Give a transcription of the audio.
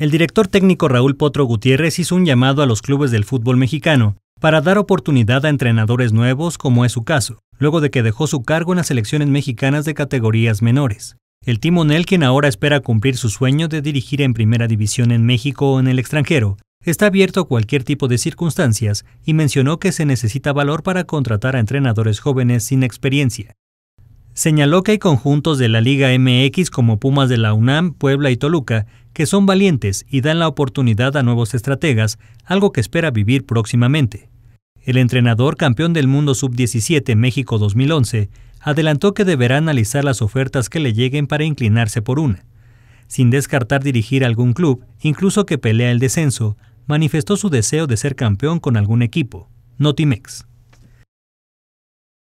el director técnico Raúl Potro Gutiérrez hizo un llamado a los clubes del fútbol mexicano para dar oportunidad a entrenadores nuevos, como es su caso, luego de que dejó su cargo en las selecciones mexicanas de categorías menores. El timonel, quien ahora espera cumplir su sueño de dirigir en primera división en México o en el extranjero, está abierto a cualquier tipo de circunstancias y mencionó que se necesita valor para contratar a entrenadores jóvenes sin experiencia. Señaló que hay conjuntos de la Liga MX como Pumas de la UNAM, Puebla y Toluca que son valientes y dan la oportunidad a nuevos estrategas, algo que espera vivir próximamente. El entrenador campeón del mundo sub-17 México 2011 adelantó que deberá analizar las ofertas que le lleguen para inclinarse por una. Sin descartar dirigir algún club, incluso que pelea el descenso, manifestó su deseo de ser campeón con algún equipo, Notimex.